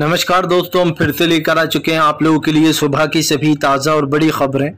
नमस्कार दोस्तों हम फिर से लेकर आ चुके हैं आप लोगों के लिए सुबह की सभी ताज़ा और बड़ी खबरें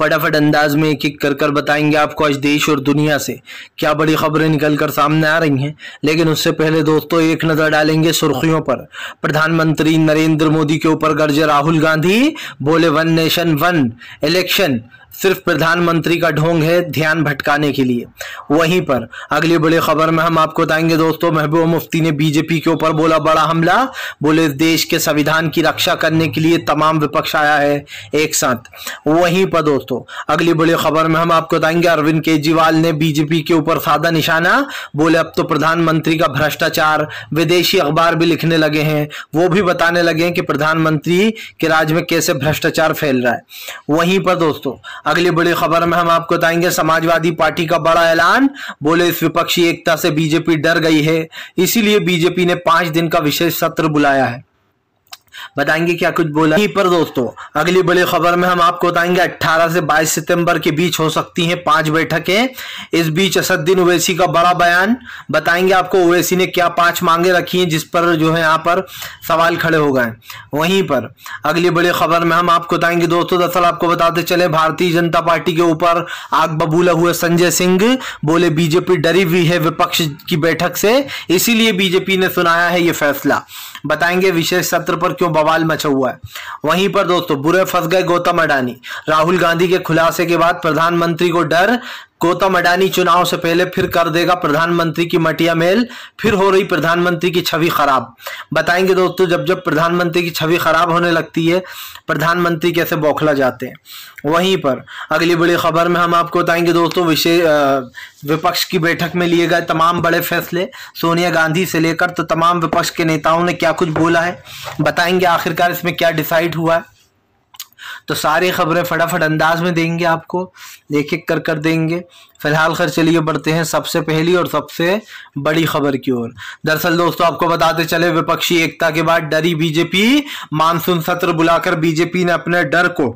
फटाफट अंदाज में एक एक कर कर बताएंगे आपको आज देश और दुनिया से क्या बड़ी खबरें निकल कर सामने आ रही हैं लेकिन उससे पहले दोस्तों एक नज़र डालेंगे सुर्खियों पर प्रधानमंत्री नरेंद्र मोदी के ऊपर गर्जे राहुल गांधी बोले वन नेशन वन इलेक्शन सिर्फ प्रधानमंत्री का ढोंग है ध्यान भटकाने के लिए वहीं पर अगली बड़ी खबर में हम आपको बताएंगे दोस्तों महबूबा मुफ्ती ने बीजेपी के ऊपर बोला बड़ा हमला बोले देश के संविधान की रक्षा करने के लिए तमाम विपक्ष आया है एक साथ वहीं पर दोस्तों अगली बड़ी खबर में हम आपको बताएंगे अरविंद केजरीवाल ने बीजेपी के ऊपर साधा निशाना बोले अब तो प्रधानमंत्री का भ्रष्टाचार विदेशी अखबार भी लिखने लगे हैं वो भी बताने लगे हैं कि प्रधानमंत्री के राज्य में कैसे भ्रष्टाचार फैल रहा है वहीं पर दोस्तों अगली बड़ी खबर में हम आपको बताएंगे समाजवादी पार्टी का बड़ा ऐलान बोले इस विपक्षी एकता से बीजेपी डर गई है इसीलिए बीजेपी ने पांच दिन का विशेष सत्र बुलाया है बताएंगे क्या कुछ बोला ही पर दोस्तों अगली बड़ी खबर में हम आपको बताएंगे 18 से 22 सितंबर के बीच हो सकती हैं पांच बैठकें इस बीच असदुद्दीन ओवैसी का बड़ा बयान बताएंगे आपको ओवैसी ने क्या पांच मांगे रखी हैं जिस पर जो है यहाँ पर सवाल खड़े हो गए वहीं पर अगली बड़ी खबर में हम आपको बताएंगे दोस्तों दरअसल आपको बताते चले भारतीय जनता पार्टी के ऊपर आग बबूला हुए संजय सिंह बोले बीजेपी डरी हुई है विपक्ष की बैठक से इसीलिए बीजेपी ने सुनाया है ये फैसला बताएंगे विशेष सत्र पर क्यों बवाल मचा हुआ है वहीं पर दोस्तों बुरे फंस गए गौतम अडानी राहुल गांधी के खुलासे के बाद प्रधानमंत्री को डर गौतम अडानी चुनाव से पहले फिर कर देगा प्रधानमंत्री की मटिया मेल फिर हो रही प्रधानमंत्री की छवि खराब बताएंगे दोस्तों जब जब प्रधानमंत्री की छवि खराब होने लगती है प्रधानमंत्री कैसे बौखला जाते हैं वहीं पर अगली बड़ी खबर में हम आपको बताएंगे दोस्तों विशेष विपक्ष की बैठक में लिए गए तमाम बड़े फैसले सोनिया गांधी से लेकर तो तमाम विपक्ष के नेताओं ने क्या कुछ बोला है बताएंगे आखिरकार इसमें क्या डिसाइड हुआ है तो सारी खबरें फटाफट अंदाज में देंगे आपको एक एक कर कर देंगे फिलहाल खैर चलिए बढ़ते हैं सबसे पहली और सबसे बड़ी खबर की ओर दरअसल दोस्तों आपको बताते चले विपक्षी एकता के बाद डरी बीजेपी मानसून सत्र बुलाकर बीजेपी ने अपने डर को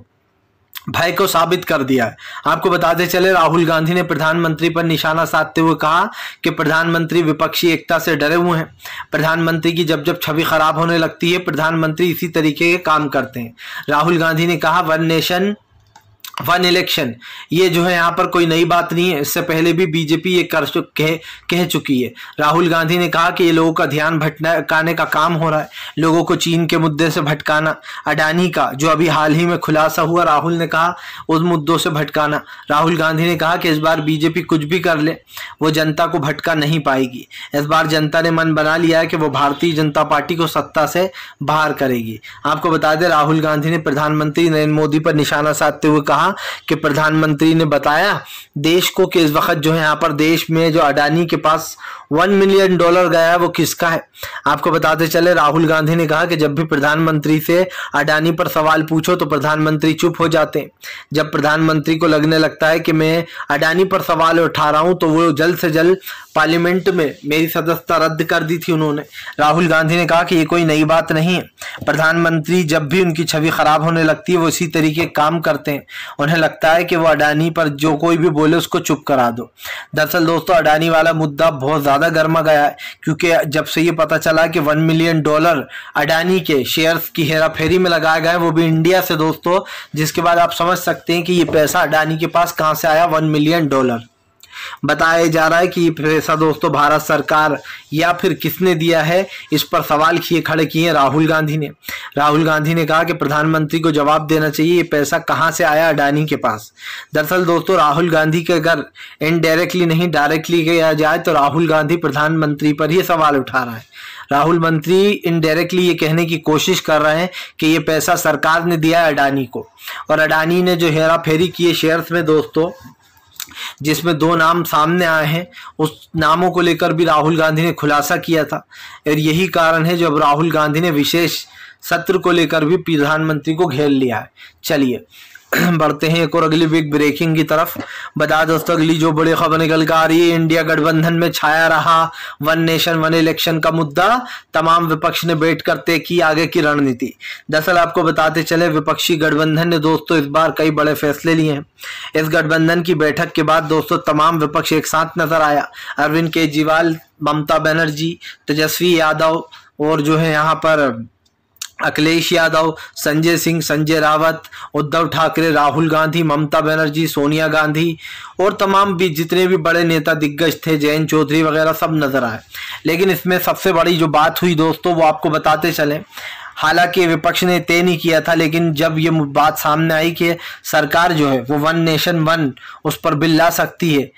भय को साबित कर दिया है आपको बताते चले राहुल गांधी ने प्रधानमंत्री पर निशाना साधते हुए कहा कि प्रधानमंत्री विपक्षी एकता से डरे हुए हैं प्रधानमंत्री की जब जब छवि खराब होने लगती है प्रधानमंत्री इसी तरीके के काम करते हैं राहुल गांधी ने कहा वन नेशन वन इलेक्शन ये जो है यहाँ पर कोई नई बात नहीं है इससे पहले भी बीजेपी ये कर कह कह चुकी है राहुल गांधी ने कहा कि ये लोगों का ध्यान भटकाने का काम हो रहा है लोगों को चीन के मुद्दे से भटकाना अडानी का जो अभी हाल ही में खुलासा हुआ राहुल ने कहा उस मुद्दों से भटकाना राहुल गांधी ने कहा कि इस बार बीजेपी कुछ भी कर ले वो जनता को भटका नहीं पाएगी इस बार जनता ने मन बना लिया है कि वो भारतीय जनता पार्टी को सत्ता से बाहर करेगी आपको बता दें राहुल गांधी ने प्रधानमंत्री नरेंद्र मोदी पर निशाना साधते हुए कहा कहा कि प्रधानमंत्री ने बताया देश को कि इस वक्त जो है यहाँ पर देश में जो अडानी के पास वन मिलियन डॉलर गया है वो किसका है आपको बताते चले राहुल गांधी ने कहा कि जब भी प्रधानमंत्री से अडानी पर सवाल पूछो तो प्रधानमंत्री चुप हो जाते हैं जब प्रधानमंत्री को लगने लगता है कि मैं अडानी पर सवाल उठा रहा हूँ तो वो जल्द से जल्द पार्लियामेंट में मेरी सदस्यता रद्द कर दी थी उन्होंने राहुल गांधी ने कहा कि ये कोई नई बात नहीं है प्रधानमंत्री जब भी उनकी छवि खराब होने लगती है वो इसी तरीके काम करते हैं उन्हें लगता है कि वो अडानी पर जो कोई भी बोले उसको चुप करा दो दरअसल दोस्तों अडानी वाला मुद्दा बहुत ज़्यादा गर्मा गया है क्योंकि जब से ये पता चला कि वन मिलियन डॉलर अडानी के शेयर्स की हेरा फेरी में लगाए गए वो भी इंडिया से दोस्तों जिसके बाद आप समझ सकते हैं कि ये पैसा अडानी के पास कहाँ से आया वन मिलियन डॉलर बताया जा रहा है कि पैसा दोस्तों भारत सरकार या फिर किसने दिया है इस पर सवाल किए खड़े किए राहुल गांधी ने राहुल गांधी ने कहा कि प्रधानमंत्री को जवाब देना चाहिए ये पैसा कहाँ से आया अडानी के पास दरअसल दोस्तों राहुल गांधी के अगर इनडायरेक्टली नहीं डायरेक्टली किया जाए तो राहुल गांधी प्रधानमंत्री पर ही सवाल उठा रहा है राहुल मंत्री इनडायरेक्टली ये कहने की कोशिश कर रहे हैं कि ये पैसा सरकार ने दिया है अडानी को और अडानी ने जो हेरा फेरी की है शेयर्स में दोस्तों जिसमें दो नाम सामने आए हैं उस नामों को लेकर भी राहुल गांधी ने खुलासा किया था और यही कारण है जब राहुल गांधी ने विशेष सत्र को लेकर भी प्रधानमंत्री को घेर लिया है चलिए बढ़ते हैं एक और अगली बिग ब्रेकिंग की तरफ बता दोस्तों अगली जो बड़ी खबर निकल कर आ रही है इंडिया गठबंधन में छाया रहा वन नेशन वन इलेक्शन का मुद्दा तमाम विपक्ष ने बैठ कर तय की आगे की रणनीति दरअसल आपको बताते चले विपक्षी गठबंधन ने दोस्तों इस बार कई बड़े फैसले लिए हैं इस गठबंधन की बैठक के बाद दोस्तों तमाम विपक्ष एक साथ नजर आया अरविंद केजरीवाल ममता बनर्जी तेजस्वी यादव और जो है यहाँ पर अखिलेश यादव संजय सिंह संजय रावत उद्धव ठाकरे राहुल गांधी ममता बनर्जी सोनिया गांधी और तमाम भी जितने भी बड़े नेता दिग्गज थे जयंत चौधरी वगैरह सब नज़र आए लेकिन इसमें सबसे बड़ी जो बात हुई दोस्तों वो आपको बताते चलें हालांकि विपक्ष ने तय नहीं किया था लेकिन जब ये बात सामने आई कि सरकार जो है वो वन नेशन वन उस पर बिल ला सकती है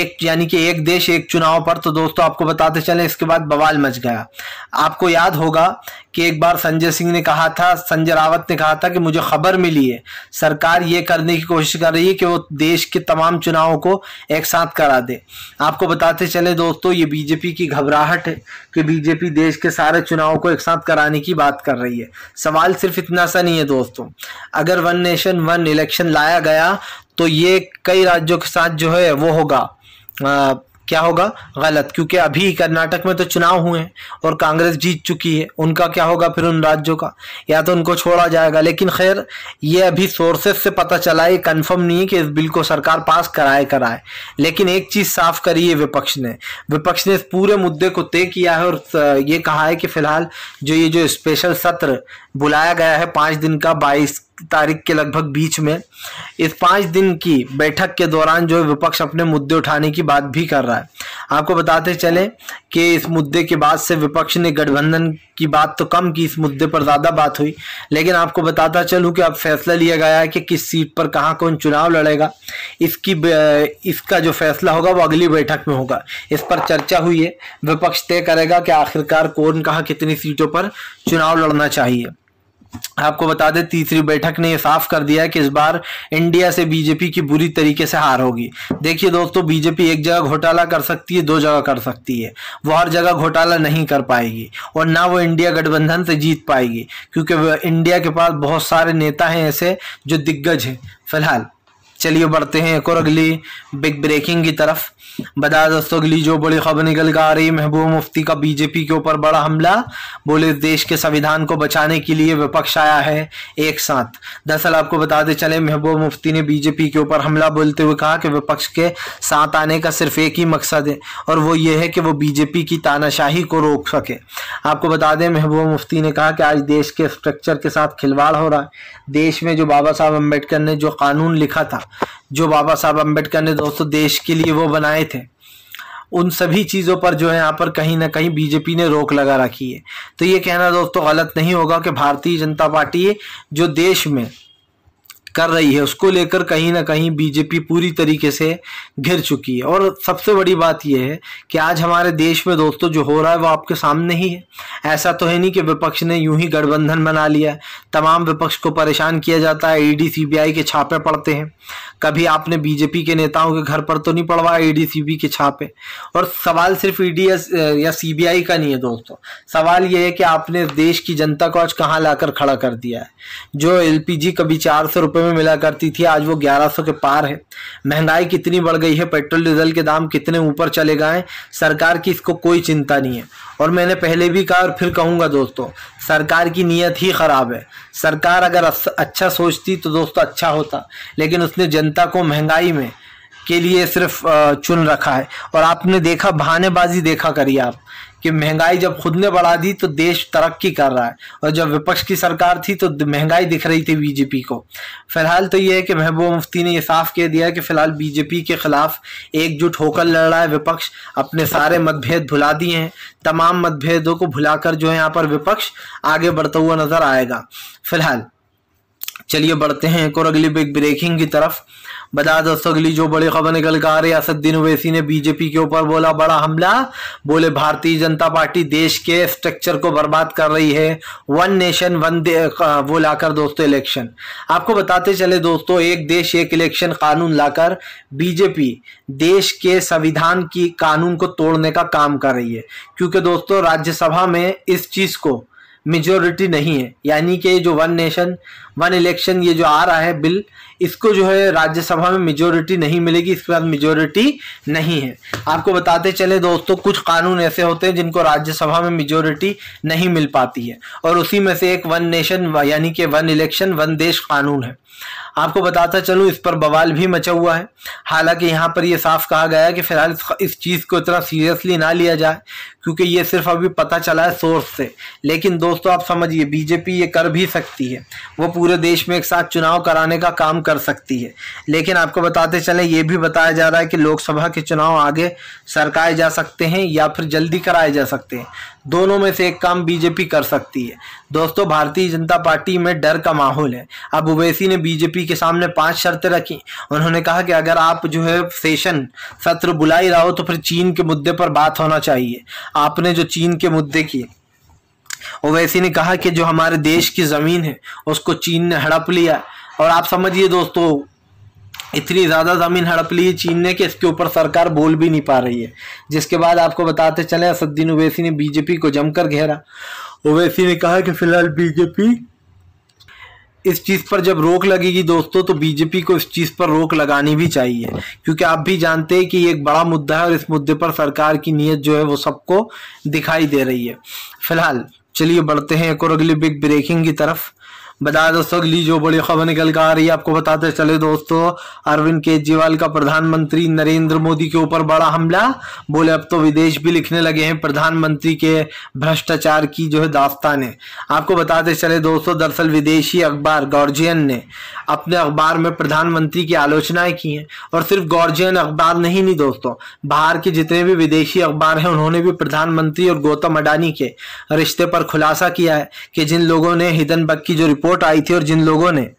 एक यानी कि एक देश एक चुनाव पर तो दोस्तों आपको बताते चले इसके बाद बवाल मच गया आपको याद होगा कि एक बार संजय सिंह ने कहा था संजय रावत ने कहा था कि मुझे खबर मिली है सरकार ये करने की कोशिश कर रही है कि वो देश के तमाम चुनावों को एक साथ करा दे आपको बताते चले दोस्तों ये बीजेपी की घबराहट है कि बीजेपी देश के सारे चुनावों को एक साथ कराने की बात कर रही है सवाल सिर्फ इतना सा नहीं है दोस्तों अगर वन नेशन वन इलेक्शन लाया गया तो ये कई राज्यों के साथ जो है वो होगा क्या होगा गलत क्योंकि अभी कर्नाटक में तो चुनाव हुए हैं और कांग्रेस जीत चुकी है उनका क्या होगा फिर उन राज्यों का या तो उनको छोड़ा जाएगा लेकिन खैर ये अभी सोर्सेस से पता चला है कन्फर्म नहीं है कि इस बिल को सरकार पास कराए कराए लेकिन एक चीज़ साफ करी है विपक्ष ने विपक्ष ने इस पूरे मुद्दे को तय किया है और ये कहा है कि फिलहाल जो ये जो स्पेशल सत्र बुलाया गया है पांच दिन का बाईस तारीख के लगभग बीच में इस पांच दिन की बैठक के दौरान जो है विपक्ष अपने मुद्दे उठाने की बात भी कर रहा है आपको बताते चले कि इस मुद्दे के बाद से विपक्ष ने गठबंधन की बात तो कम की इस मुद्दे पर ज़्यादा बात हुई लेकिन आपको बताता चलूं कि अब फैसला लिया गया है कि किस सीट पर कहां कौन चुनाव लड़ेगा इसकी इसका जो फैसला होगा वो अगली बैठक में होगा इस पर चर्चा हुई है विपक्ष तय करेगा कि आखिरकार कौन कहाँ कितनी सीटों पर चुनाव लड़ना चाहिए आपको बता दें तीसरी बैठक ने यह साफ कर दिया है कि इस बार इंडिया से बीजेपी की बुरी तरीके से हार होगी देखिए दोस्तों बीजेपी एक जगह घोटाला कर सकती है दो जगह कर सकती है वो हर जगह घोटाला नहीं कर पाएगी और ना वो इंडिया गठबंधन से जीत पाएगी क्योंकि इंडिया के पास बहुत सारे नेता हैं ऐसे जो दिग्गज हैं फिलहाल चलिए बढ़ते हैं एक और अगली बिग ब्रेकिंग की तरफ बता दोस्तों अगली जो बड़ी खबर निकल कर आ रही है महबूबा मुफ्ती का बीजेपी के ऊपर बड़ा हमला बोले देश के संविधान को बचाने के लिए विपक्ष आया है एक साथ दरअसल आपको बताते चले महबूबा मुफ्ती ने बीजेपी के ऊपर हमला बोलते हुए कहा कि विपक्ष के साथ आने का सिर्फ एक ही मकसद है और वो ये है कि वो बीजेपी की तानाशाही को रोक सके आपको बता दें महबूबा मुफ्ती ने कहा कि आज देश के स्ट्रक्चर के साथ खिलवाड़ हो रहा है देश में जो बाबा साहब अम्बेडकर ने जो कानून लिखा था जो बाबा साहब अम्बेडकर ने दोस्तों देश के लिए वो बनाए थे उन सभी चीज़ों पर जो है यहाँ पर कहीं ना कहीं बीजेपी ने रोक लगा रखी है तो ये कहना दोस्तों गलत नहीं होगा कि भारतीय जनता पार्टी जो देश में कर रही है उसको लेकर कहीं ना कहीं बीजेपी पूरी तरीके से घिर चुकी है और सबसे बड़ी बात यह है कि आज हमारे देश में दोस्तों जो हो रहा है वो आपके सामने ही है ऐसा तो है नहीं कि विपक्ष ने यूं ही गठबंधन बना लिया तमाम विपक्ष को परेशान किया जाता है ईडी e सीबीआई के छापे पड़ते हैं कभी आपने बीजेपी के नेताओं के घर पर तो नहीं पड़वाया ईडी e सीबी के छापे और सवाल सिर्फ ईडी e या सीबीआई का नहीं है दोस्तों सवाल यह है कि आपने देश की जनता को आज कहाँ लाकर खड़ा कर दिया है जो एलपीजी कभी चार सौ रुपये में मिला करती थी आज वो 1100 के पार है महंगाई कितनी बढ़ गई है पेट्रोल डीजल के दाम कितने ऊपर चले गए हैं सरकार की इसको कोई चिंता नहीं है और मैंने पहले भी कहा और फिर कहूँगा दोस्तों सरकार की नीयत ही ख़राब है सरकार अगर अच्छा सोचती तो दोस्तों अच्छा होता लेकिन उसने जनता को महंगाई में के लिए सिर्फ चुन रखा है और आपने देखा बहानेबाजी देखा करिए आप कि महंगाई जब खुद ने बढ़ा दी तो देश तरक्की कर रहा है और जब विपक्ष की सरकार थी तो महंगाई दिख रही थी बीजेपी को फिलहाल तो यह है कि महबूबा मुफ्ती ने यह साफ कह दिया कि फिलहाल बीजेपी के खिलाफ एकजुट होकर लड़ रहा है विपक्ष अपने सारे मतभेद भुला दिए हैं तमाम मतभेदों को भुलाकर जो है यहाँ पर विपक्ष आगे बढ़ता हुआ नजर आएगा फिलहाल चलिए बढ़ते हैं एक और अगली बिग ब्रेकिंग की तरफ बता दोस्तों अगली जो बड़ी खबर निकल कर रही असदुद्दीन ओवैसी ने बीजेपी के ऊपर बोला बड़ा हमला बोले भारतीय जनता पार्टी देश के स्ट्रक्चर को बर्बाद कर रही है वन नेशन वन वो लाकर दोस्तों इलेक्शन आपको बताते चले दोस्तों एक देश एक इलेक्शन कानून लाकर बीजेपी देश के संविधान की कानून को तोड़ने का काम कर रही है क्योंकि दोस्तों राज्यसभा में इस चीज को मेजोरिटी नहीं है यानी कि जो वन नेशन वन इलेक्शन ये जो आ रहा है बिल इसको जो है राज्यसभा में मेजोरिटी नहीं मिलेगी इसके बाद मेजोरिटी नहीं है आपको बताते चले दोस्तों कुछ कानून ऐसे होते हैं जिनको राज्यसभा में मेजोरिटी नहीं मिल पाती है और उसी में से एक वन नेशन यानी कि वन इलेक्शन वन देश कानून है आपको बताता चलूँ इस पर बवाल भी मचा हुआ है हालांकि यहाँ पर यह साफ कहा गया कि फिलहाल इस चीज़ को इतना सीरियसली ना लिया जाए क्योंकि ये सिर्फ अभी पता चला है सोर्स से लेकिन दोस्तों आप समझिए बीजेपी ये कर भी सकती है वो पूरी पूरे देश में एक साथ चुनाव कराने का काम कर सकती है लेकिन आपको बताते चले ये भी बताया जा रहा है कि लोकसभा के चुनाव आगे सरकाए जा सकते हैं या फिर जल्दी कराए जा सकते हैं दोनों में से एक काम बीजेपी कर सकती है दोस्तों भारतीय जनता पार्टी में डर का माहौल है अब ओवैसी ने बीजेपी के सामने पांच शर्तें रखी उन्होंने कहा कि अगर आप जो है सेशन सत्र बुलाई रहो तो फिर चीन के मुद्दे पर बात होना चाहिए आपने जो चीन के मुद्दे की ओवैसी ने कहा कि जो हमारे देश की ज़मीन है उसको चीन ने हड़प लिया और आप समझिए दोस्तों इतनी ज़्यादा ज़मीन हड़प ली चीन ने कि इसके ऊपर सरकार बोल भी नहीं पा रही है जिसके बाद आपको बताते चले असद्दीन ओवैसी ने बीजेपी को जमकर घेरा ओवैसी ने कहा कि फिलहाल बीजेपी इस चीज़ पर जब रोक लगेगी दोस्तों तो बीजेपी को इस चीज़ पर रोक लगानी भी चाहिए क्योंकि आप भी जानते हैं कि ये एक बड़ा मुद्दा है और इस मुद्दे पर सरकार की नीयत जो है वो सबको दिखाई दे रही है फिलहाल चलिए बढ़ते हैं एक और अगली बिग ब्रेकिंग की तरफ बताया दोस्तों अगली जो बड़ी खबर निकल कर आ रही है आपको बताते चले दोस्तों अरविंद केजरीवाल का प्रधानमंत्री नरेंद्र मोदी के ऊपर बड़ा हमला बोले अब तो विदेश भी लिखने लगे हैं प्रधानमंत्री के भ्रष्टाचार की जो है दास्तानें आपको बताते चले दोस्तों दरअसल विदेशी अखबार गॉर्जियन ने अपने अखबार में प्रधानमंत्री की आलोचनाएं की हैं और सिर्फ गॉर्जियन अखबार नहीं नहीं दोस्तों बाहर के जितने भी विदेशी अखबार हैं उन्होंने भी प्रधानमंत्री और गौतम अडानी के रिश्ते पर खुलासा किया है कि जिन लोगों ने हिडनबर्ग की जो रिपोर्ट रिपोर्ट आई थी और जिन लोगों ने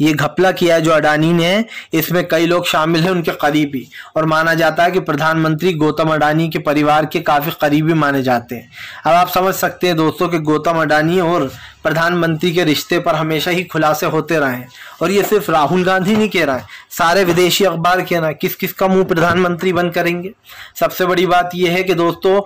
ये घपला किया जो अडानी ने इसमें कई लोग शामिल हैं उनके करीबी और माना जाता है कि प्रधानमंत्री गौतम अडानी के परिवार के काफ़ी करीबी माने जाते हैं अब आप समझ सकते हैं दोस्तों कि गौतम अडानी और प्रधानमंत्री के रिश्ते पर हमेशा ही खुलासे होते रहे हैं और ये सिर्फ राहुल गांधी नहीं कह रहा है सारे विदेशी अखबार कह रहे हैं किस किस का मुंह प्रधानमंत्री बंद करेंगे सबसे बड़ी बात यह है कि दोस्तों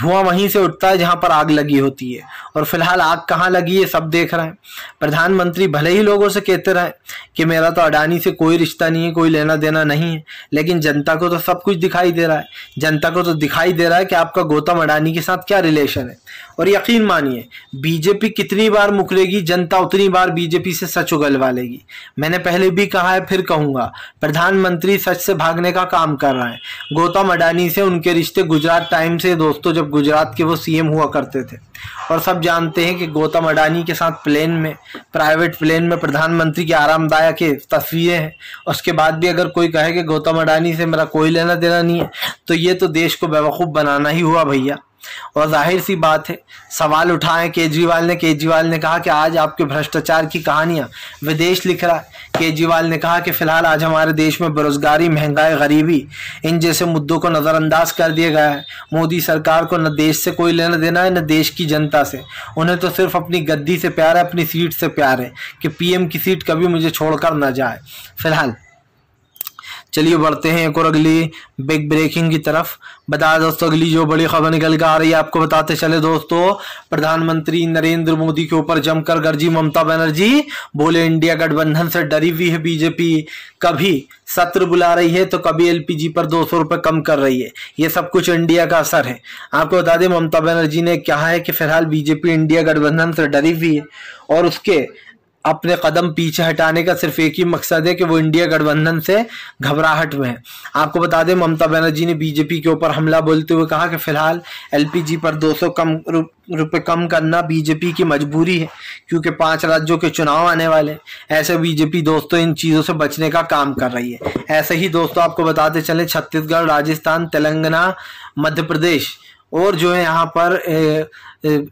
धुआं वहीं से उठता है जहां पर आग लगी होती है और फिलहाल आग कहाँ लगी है सब देख रहे हैं प्रधानमंत्री भले ही लोगों से कहते रहे कि मेरा तो अडानी से कोई रिश्ता नहीं है कोई लेना देना नहीं है लेकिन जनता को तो सब कुछ दिखाई दे रहा है जनता को तो दिखाई दे रहा है कि आपका गौतम अडानी के साथ क्या रिलेशन है और यकीन मानिए बीजेपी कितनी बार बार मुकरेगी जनता उतनी बार बीजेपी से सच उगलवा लेगी मैंने पहले भी कहा है फिर कहूंगा प्रधानमंत्री सच से भागने का काम कर रहे हैं गौतम अडानी से उनके रिश्ते गुजरात टाइम से दोस्तों जब गुजरात के वो सीएम हुआ करते थे और सब जानते हैं कि गौतम अडानी के साथ प्लेन में प्राइवेट प्लेन में प्रधानमंत्री की आरामदायक तस्वीरें हैं उसके बाद भी अगर कोई कहे कि गौतम अडानी से मेरा कोई लेना देना नहीं है तो ये तो देश को बेवकूफ़ बनाना ही हुआ भैया और जाहिर सी बात है सवाल उठाएं केजरीवाल ने केजरीवाल ने कहा कि आज आपके भ्रष्टाचार की कहानियां विदेश लिख रहा है केजरीवाल ने कहा कि फिलहाल आज हमारे देश में बेरोजगारी महंगाई गरीबी इन जैसे मुद्दों को नज़रअंदाज कर दिया गया है मोदी सरकार को न देश से कोई लेना देना है न देश की जनता से उन्हें तो सिर्फ अपनी गद्दी से प्यार है अपनी सीट से प्यार है कि पीएम की सीट कभी मुझे छोड़कर ना जाए फिलहाल चलिए बढ़ते हैं एक और अगली बिग ब्रेकिंग की तरफ बताया दोस्तों अगली जो बड़ी खबर निकल कर आ रही है आपको बताते चले दोस्तों प्रधानमंत्री नरेंद्र मोदी के ऊपर जमकर गर्जी ममता बनर्जी बोले इंडिया गठबंधन से डरी हुई है बीजेपी कभी सत्र बुला रही है तो कभी एलपीजी पर दो सौ कम कर रही है ये सब कुछ इंडिया का असर है आपको बता दें ममता बनर्जी ने कहा है कि फिलहाल बीजेपी इंडिया गठबंधन से डरी हुई है और उसके अपने कदम पीछे हटाने का सिर्फ एक ही मकसद है कि वो इंडिया गठबंधन से घबराहट में है आपको बता दें ममता बनर्जी ने बीजेपी के ऊपर हमला बोलते हुए कहा कि फिलहाल एलपीजी पर 200 कम रुपए कम करना बीजेपी की मजबूरी है क्योंकि पांच राज्यों के चुनाव आने वाले ऐसे बीजेपी दोस्तों इन चीज़ों से बचने का काम कर रही है ऐसे ही दोस्तों आपको बताते चले छत्तीसगढ़ राजस्थान तेलंगाना मध्य प्रदेश और जो है यहाँ पर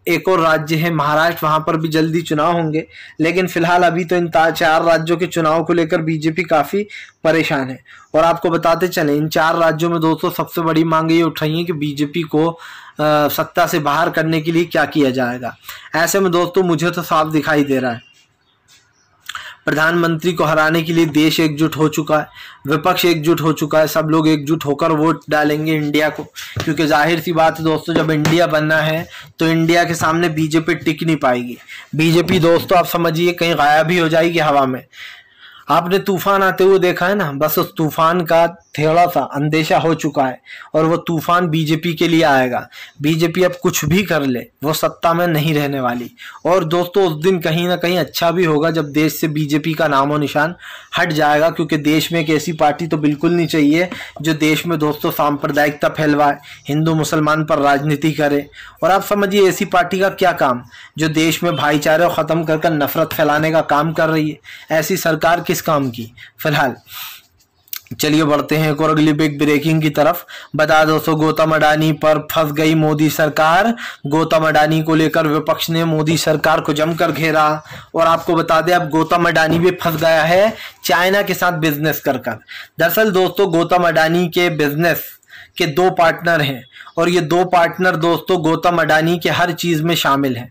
एक और राज्य है महाराष्ट्र वहाँ पर भी जल्दी चुनाव होंगे लेकिन फिलहाल अभी तो इन चार राज्यों के चुनाव को लेकर बीजेपी काफ़ी परेशान है और आपको बताते चले इन चार राज्यों में दोस्तों सबसे बड़ी मांग ये उठ रही है कि बीजेपी को सत्ता से बाहर करने के लिए क्या किया जाएगा ऐसे में दोस्तों मुझे तो साफ दिखाई दे रहा है प्रधानमंत्री को हराने के लिए देश एकजुट हो चुका है विपक्ष एकजुट हो चुका है सब लोग एकजुट होकर वोट डालेंगे इंडिया को क्योंकि जाहिर सी बात है दोस्तों जब इंडिया बनना है तो इंडिया के सामने बीजेपी टिक नहीं पाएगी बीजेपी दोस्तों आप समझिए कहीं गायब ही हो जाएगी हवा में आपने तूफान आते हुए देखा है ना बस उस तूफान का थोड़ा सा अंदेशा हो चुका है और वो तूफान बीजेपी के लिए आएगा बीजेपी अब कुछ भी कर ले वो सत्ता में नहीं रहने वाली और दोस्तों उस दिन कहीं ना कहीं अच्छा भी होगा जब देश से बीजेपी का नामो निशान हट जाएगा क्योंकि देश में एक ऐसी पार्टी तो बिल्कुल नहीं चाहिए जो देश में दोस्तों सांप्रदायिकता फैलवाए हिंदू मुसलमान पर राजनीति करे और आप समझिए ऐसी पार्टी का क्या काम जो देश में भाईचारे ख़त्म कर कर नफरत फैलाने का काम कर रही है ऐसी सरकार किस इस काम की फिलहाल चलिए बढ़ते हैं एक और अगली बिग ब्रेकिंग की तरफ बता दोस्तों गौतम अडानी पर फंस गई मोदी सरकार गौतम अडानी को लेकर विपक्ष ने मोदी सरकार को जमकर घेरा और आपको बता दें अब गौतम अडानी भी फंस गया है चाइना के साथ बिजनेस कर कर दरअसल दोस्तों गौतम अडानी के बिजनेस के दो पार्टनर हैं और ये दो पार्टनर दोस्तों गौतम अडानी के हर चीज़ में शामिल हैं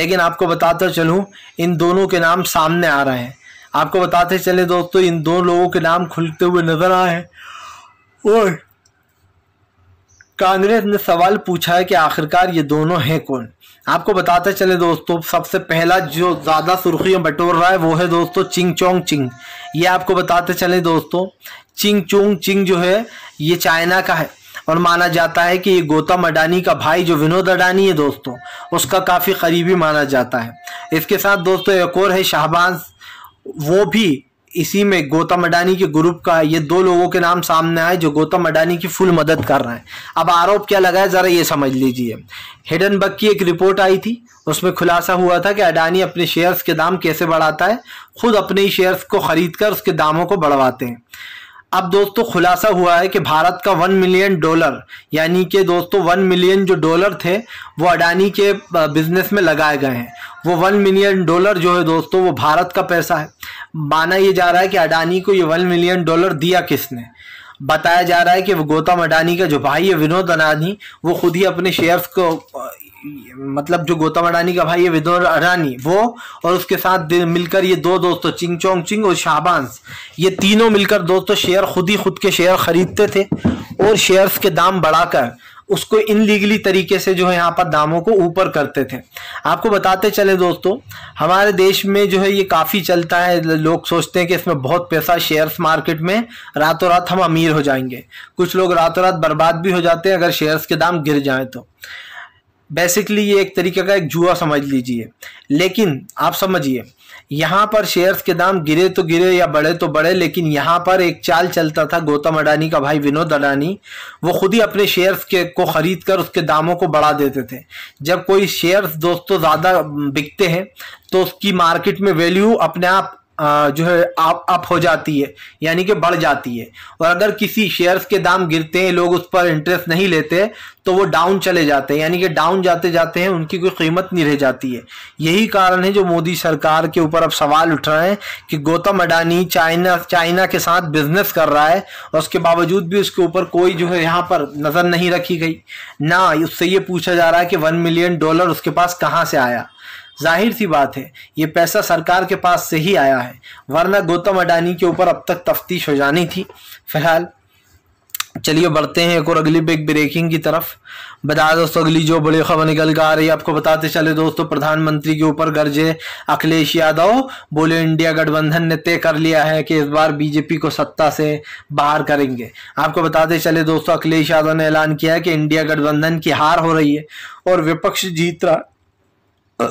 लेकिन आपको बताता चलूँ इन दोनों के नाम सामने आ रहे हैं आपको बताते चले दोस्तों इन दो लोगों के नाम खुलते हुए नजर आए हैं और कांग्रेस ने सवाल पूछा है कि आखिरकार ये दोनों हैं कौन आपको बताते चले दोस्तों सबसे पहला जो ज़्यादा सुर्खी बटोर रहा है वो है दोस्तों चिंग चोंग चिंग ये आपको बताते चले दोस्तों चिंग चोंग चिंग जो है ये चाइना का है और माना जाता है कि ये गौतम अडानी का भाई जो विनोद अडानी है दोस्तों उसका काफ़ी करीबी माना जाता है इसके साथ दोस्तों एक और है शाहबाज वो भी इसी में गौतम अडानी के ग्रुप का ये दो लोगों के नाम सामने आए जो गौतम अडानी की फुल मदद कर रहे हैं अब आरोप क्या लगा है ज़रा ये समझ लीजिए हिडन बग की एक रिपोर्ट आई थी उसमें खुलासा हुआ था कि अडानी अपने शेयर्स के दाम कैसे बढ़ाता है खुद अपने ही शेयर्स को खरीद कर उसके दामों को बढ़वाते हैं अब दोस्तों खुलासा हुआ है कि भारत का वन मिलियन डॉलर यानी कि दोस्तों वन मिलियन जो डॉलर थे वो अडानी के बिजनेस में लगाए गए हैं वो वन मिलियन डॉलर जो है दोस्तों वो भारत का पैसा है माना ये जा रहा है कि अडानी को ये वन मिलियन डॉलर दिया किसने बताया जा रहा है कि वो गौतम अडानी का जो भाई है विनोद अडानी वो खुद ही अपने शेयर्स को मतलब जो गौतम अडानी का भाई है विदोर अडानी वो और उसके साथ मिलकर ये दो दोस्तों चिंग चोंग चिंग और शाबांस ये तीनों मिलकर दोस्तों शेयर खुद ही खुद के शेयर खरीदते थे और शेयर्स के दाम बढ़ाकर उसको इनलीगली तरीके से जो है यहाँ पर दामों को ऊपर करते थे आपको बताते चले दोस्तों हमारे देश में जो है ये काफ़ी चलता है लोग सोचते हैं कि इसमें बहुत पैसा शेयर्स मार्केट में रातों रात हम अमीर हो जाएंगे कुछ लोग रातों रात बर्बाद भी हो जाते हैं अगर शेयर्स के दाम गिर जाएँ तो बेसिकली ये एक तरीके का एक जुआ समझ लीजिए लेकिन आप समझिए यहाँ पर शेयर्स के दाम गिरे तो गिरे या बढ़े तो बढ़े लेकिन यहाँ पर एक चाल चलता था गौतम अडानी का भाई विनोद अडानी वो खुद ही अपने शेयर्स के को खरीद कर उसके दामों को बढ़ा देते थे जब कोई शेयर्स दोस्तों ज़्यादा बिकते हैं तो उसकी मार्केट में वैल्यू अपने आप जो है आप अप हो जाती है यानी कि बढ़ जाती है और अगर किसी शेयर्स के दाम गिरते हैं लोग उस पर इंटरेस्ट नहीं लेते तो वो डाउन चले जाते हैं यानी कि डाउन जाते जाते हैं उनकी कोई कीमत नहीं रह जाती है यही कारण है जो मोदी सरकार के ऊपर अब सवाल उठ रहे हैं कि गौतम अडानी चाइना चाइना के साथ बिजनेस कर रहा है और उसके बावजूद भी उसके ऊपर कोई जो है यहाँ पर नज़र नहीं रखी गई ना उससे ये पूछा जा रहा है कि वन मिलियन डॉलर उसके पास कहाँ से आया जाहिर सी बात है ये पैसा सरकार के पास से ही आया है वरना गौतम अडानी के ऊपर अब तक तफ्तीश हो जानी थी फिलहाल चलिए बढ़ते हैं एक और अगली बिग ब्रेकिंग की तरफ बता दोस्तों अगली जो बड़ी खबर निकल कर आ रही है आपको बताते चले दोस्तों प्रधानमंत्री के ऊपर गर्जे अखिलेश यादव बोले इंडिया गठबंधन ने तय कर लिया है कि इस बार बीजेपी को सत्ता से बाहर करेंगे आपको बताते चले दोस्तों अखिलेश यादव ने ऐलान किया है कि इंडिया गठबंधन की हार हो रही है और विपक्ष जीत रहा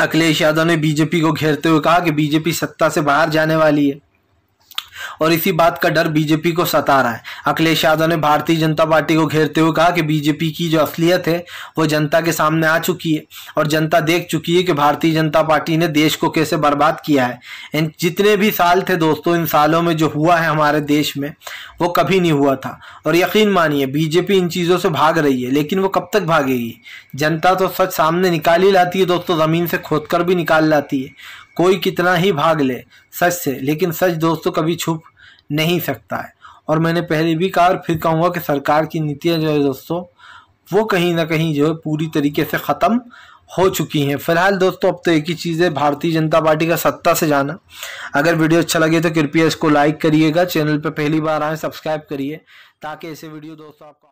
अखिलेश यादव ने बीजेपी को घेरते हुए कहा कि बीजेपी सत्ता से बाहर जाने वाली है और इसी बात का डर बीजेपी को सता रहा है अखिलेश यादव ने भारतीय जनता पार्टी को घेरते हुए कहा कि बीजेपी की जो असलियत है वो जनता के सामने आ चुकी है और जनता देख चुकी है कि भारतीय जनता पार्टी ने देश को कैसे बर्बाद किया है इन जितने भी साल थे दोस्तों इन सालों में जो हुआ है हमारे देश में वो कभी नहीं हुआ था और यकीन मानिए बीजेपी इन चीज़ों से भाग रही है लेकिन वो कब तक भागेगी जनता तो सच सामने निकाल ही लाती है दोस्तों ज़मीन से खोद कर भी निकाल लाती है कोई कितना ही भाग ले सच से लेकिन सच दोस्तों कभी छुप नहीं सकता है और मैंने पहले भी कहा और फिर कहूँगा कि सरकार की नीतियाँ जो है दोस्तों वो कहीं ना कहीं जो है पूरी तरीके से ख़त्म हो चुकी हैं फिलहाल दोस्तों अब तो एक ही चीज़ है भारतीय जनता पार्टी का सत्ता से जाना अगर वीडियो अच्छा लगे तो कृपया इसको लाइक करिएगा चैनल पर पहली बार आए सब्सक्राइब करिए ताकि ऐसे वीडियो दोस्तों आपको